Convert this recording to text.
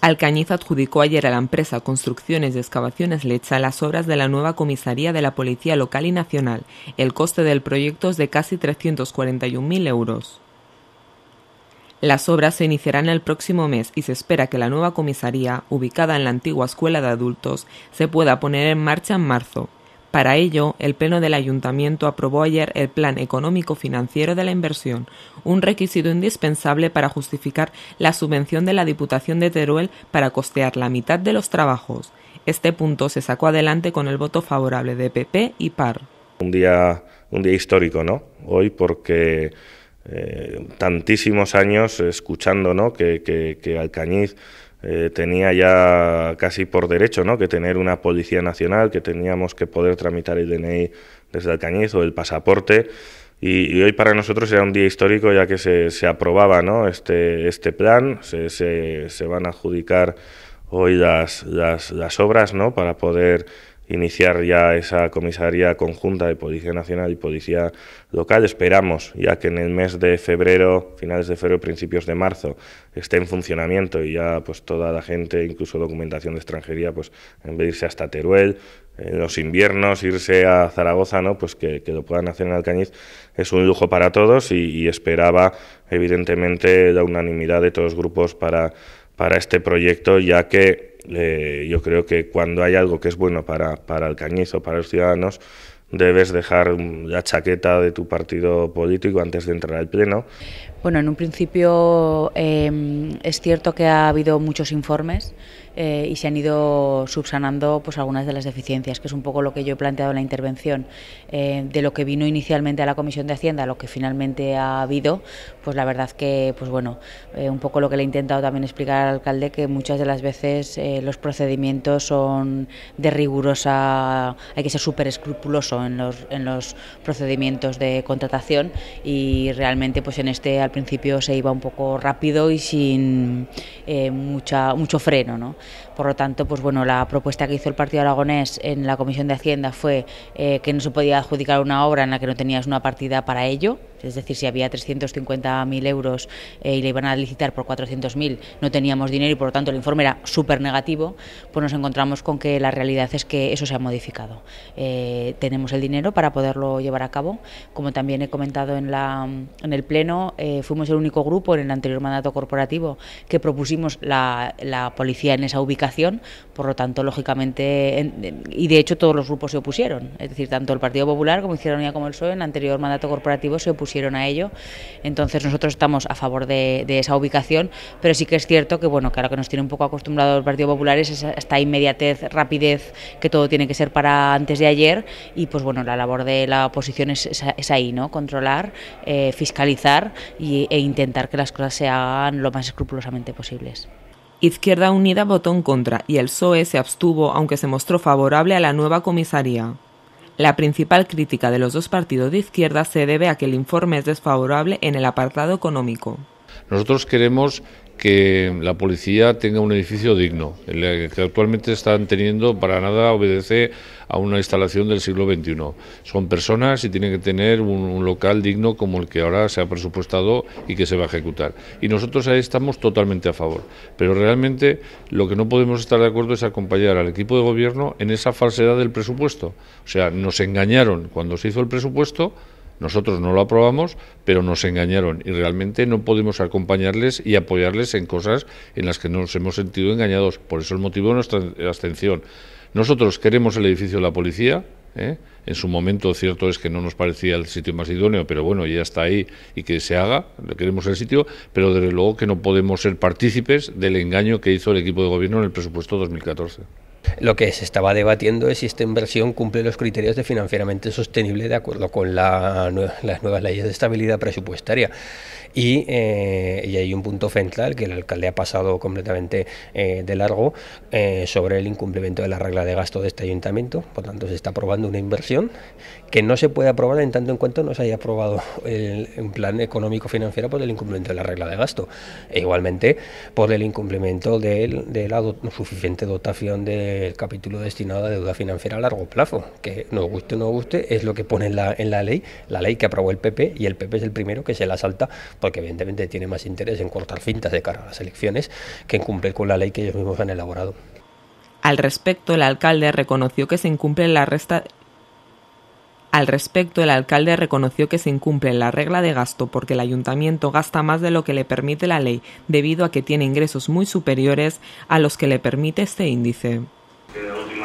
Alcañiz adjudicó ayer a la empresa Construcciones y Excavaciones Lecha las obras de la nueva comisaría de la Policía Local y Nacional. El coste del proyecto es de casi 341.000 euros. Las obras se iniciarán el próximo mes y se espera que la nueva comisaría, ubicada en la antigua escuela de adultos, se pueda poner en marcha en marzo. Para ello, el Pleno del Ayuntamiento aprobó ayer el Plan Económico Financiero de la Inversión, un requisito indispensable para justificar la subvención de la Diputación de Teruel para costear la mitad de los trabajos. Este punto se sacó adelante con el voto favorable de PP y PAR. Un día, un día histórico, ¿no? Hoy porque eh, tantísimos años escuchando que Alcañiz eh, tenía ya casi por derecho ¿no? que tener una policía nacional, que teníamos que poder tramitar el DNI desde Alcañiz o el pasaporte. Y, hoy para nosotros era un día histórico ya que se, se aprobaba ¿no? este, este plan, se, se, van a adjudicar hoy las, las, las obras ¿no? para poder iniciar ya esa comisaría conjunta de Policía Nacional y Policía Local. Esperamos ya que en el mes de febrero, finales de febrero, principios de marzo, esté en funcionamiento y ya pues toda la gente, incluso documentación de extranjería, pues en vez de irse hasta Teruel, en los inviernos irse a Zaragoza, ¿no? pues que, lo puedan hacer en Alcañiz es un lujo para todos y, esperaba evidentemente la unanimidad de todos los grupos para, para este proyecto, ya que yo creo que cuando hay algo que es bueno para, para el cañizo, para los ciudadanos, debes dejar mm, la chaqueta de tu partido político antes de entrar al Pleno. Bueno, en un principio em, es cierto que ha habido muchos informes eh, y se han ido subsanando pues, algunas de las deficiencias, que es un poco lo que yo he planteado en la intervención. Eh, de lo que vino inicialmente a la Comisión de Hacienda, lo que finalmente ha habido, pues la verdad que, pues bueno, eh, un poco lo que le he intentado también explicar al alcalde, que muchas de las veces los procedimientos son de rigurosa, hay que ser súper escrupuloso en los, en los procedimientos de contratación y realmente pues en este principio se iba un poco rápido y sin eh, mucha, mucho freno. ¿no? Por lo tanto, pues bueno, la propuesta que hizo el Partido Aragonés en la Comisión de Hacienda fue eh, que no se podía adjudicar una obra en la que no tenías una partida para ello. Es decir, si había 350.000 euros eh, y le iban a licitar por 400.000, no teníamos dinero y por lo tanto el informe era súper negativo, pues nos encontramos con que la realidad es que eso se ha modificado. Eh, tenemos el dinero para poderlo llevar a cabo. Como también he comentado en, la, en el Pleno, fuimos el único grupo en el anterior mandato corporativo que propusimos la, la policía en esa ubicación por lo tanto, lógicamente, y de hecho todos los grupos se opusieron, es decir, tanto el Partido Popular como ya como el PSOE en el anterior mandato corporativo se opusieron a ello, entonces nosotros estamos a favor de, esa ubicación, pero sí que es cierto que, bueno, claro que nos tiene un poco acostumbrado el Partido Popular es esta inmediatez, rapidez, que todo tiene que ser para antes de ayer, y pues bueno, la labor de la oposición es, ahí, ¿no? Controlar, eh, fiscalizar y, e intentar que las cosas se hagan lo más escrupulosamente posibles. Izquierda Unida votó en contra y el PSOE se abstuvo aunque se mostró favorable a la nueva comisaría. La principal crítica de los dos partidos de izquierda se debe a que el informe es desfavorable en el apartado económico. Nosotros queremos que la policía tenga un edificio digno. El que actualmente están teniendo para nada obedece a una instalación del siglo XXI. Son personas y tienen que tener un, local digno como el que ahora se ha presupuestado y que se va a ejecutar. Y nosotros ahí estamos totalmente a favor. Pero realmente lo que no podemos estar de acuerdo es acompañar al equipo de gobierno en esa falsedad del presupuesto. O sea, nos engañaron cuando se hizo el presupuesto nosotros no lo aprobamos, pero nos engañaron y realmente no podemos acompañarles y apoyarles en cosas en las que nos hemos sentido engañados. Por eso el motivo de nuestra abstención. Nosotros queremos el edificio de la policía, ¿eh? En su momento, cierto es que no nos parecía el sitio más idóneo, pero bueno, ya está ahí y que se haga, queremos el sitio, pero desde luego que no podemos ser partícipes del engaño que hizo el equipo de gobierno en el presupuesto 2014. Lo que se estaba debatiendo es si esta inversión cumple los criterios de financieramente sostenible de acuerdo con las nuevas leyes de estabilidad presupuestaria. Y, eh, y, hay un punto central que el alcalde ha pasado completamente eh, de largo eh, sobre el incumplimiento de la regla de gasto de este ayuntamiento. Por tanto, se está aprobando una inversión que no se puede aprobar en tanto en cuanto no se haya aprobado el, plan económico financiero por el incumplimiento de la regla de gasto. E igualmente por el incumplimiento de, de la suficiente dotación de el capítulo destinado a deuda financiera a largo plazo, que nos guste o no guste, es lo que pone en la, en la ley, la ley que aprobó el PP, y el PP es el primero que se la salta, porque evidentemente tiene más interés en cortar cintas... de cara a las elecciones que en cumplir con la ley que ellos mismos han elaborado. Al respecto, el alcalde reconoció que se incumple la resta al respecto, el alcalde reconoció que se incumple la regla de gasto porque el ayuntamiento gasta más de lo que le permite la ley, debido a que tiene ingresos muy superiores a los que le permite este índice. 对。